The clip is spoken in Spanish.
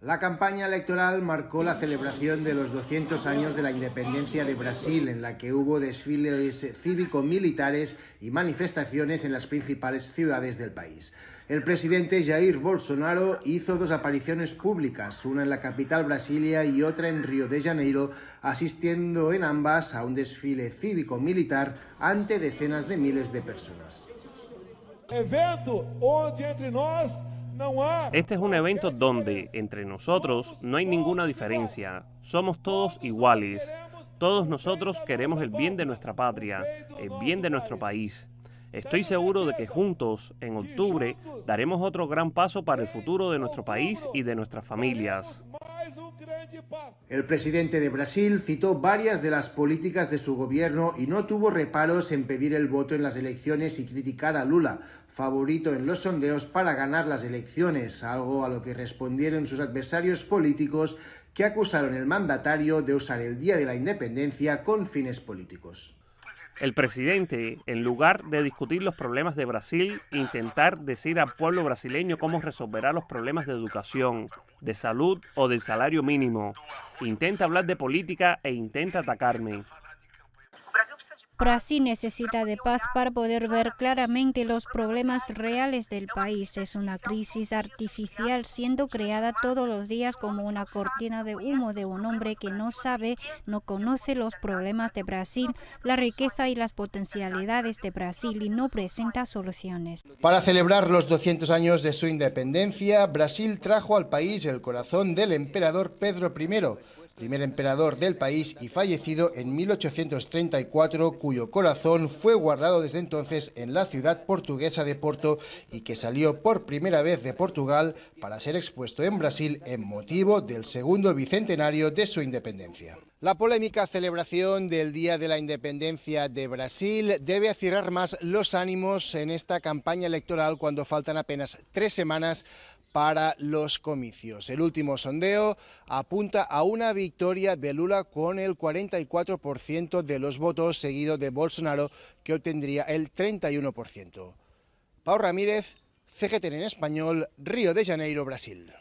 La campaña electoral marcó la celebración de los 200 años de la independencia de Brasil, en la que hubo desfiles cívico-militares y manifestaciones en las principales ciudades del país. El presidente Jair Bolsonaro hizo dos apariciones públicas, una en la capital brasilia y otra en Río de Janeiro, asistiendo en ambas a un desfile cívico-militar ante decenas de miles de personas. Evento entre nosotros este es un evento donde entre nosotros no hay ninguna diferencia. Somos todos iguales. Todos nosotros queremos el bien de nuestra patria, el bien de nuestro país. Estoy seguro de que juntos, en octubre, daremos otro gran paso para el futuro de nuestro país y de nuestras familias. El presidente de Brasil citó varias de las políticas de su gobierno y no tuvo reparos en pedir el voto en las elecciones y criticar a Lula, favorito en los sondeos para ganar las elecciones, algo a lo que respondieron sus adversarios políticos que acusaron al mandatario de usar el Día de la Independencia con fines políticos. El presidente, en lugar de discutir los problemas de Brasil, intentar decir al pueblo brasileño cómo resolverá los problemas de educación, de salud o del salario mínimo. Intenta hablar de política e intenta atacarme. Brasil necesita de paz para poder ver claramente los problemas reales del país. Es una crisis artificial siendo creada todos los días como una cortina de humo de un hombre que no sabe, no conoce los problemas de Brasil, la riqueza y las potencialidades de Brasil y no presenta soluciones. Para celebrar los 200 años de su independencia, Brasil trajo al país el corazón del emperador Pedro I primer emperador del país y fallecido en 1834, cuyo corazón fue guardado desde entonces en la ciudad portuguesa de Porto y que salió por primera vez de Portugal para ser expuesto en Brasil en motivo del segundo bicentenario de su independencia. La polémica celebración del Día de la Independencia de Brasil debe acirrar más los ánimos en esta campaña electoral cuando faltan apenas tres semanas para los comicios. El último sondeo apunta a una victoria de Lula con el 44% de los votos, seguido de Bolsonaro, que obtendría el 31%. Pau Ramírez, CGTN en español, Río de Janeiro, Brasil.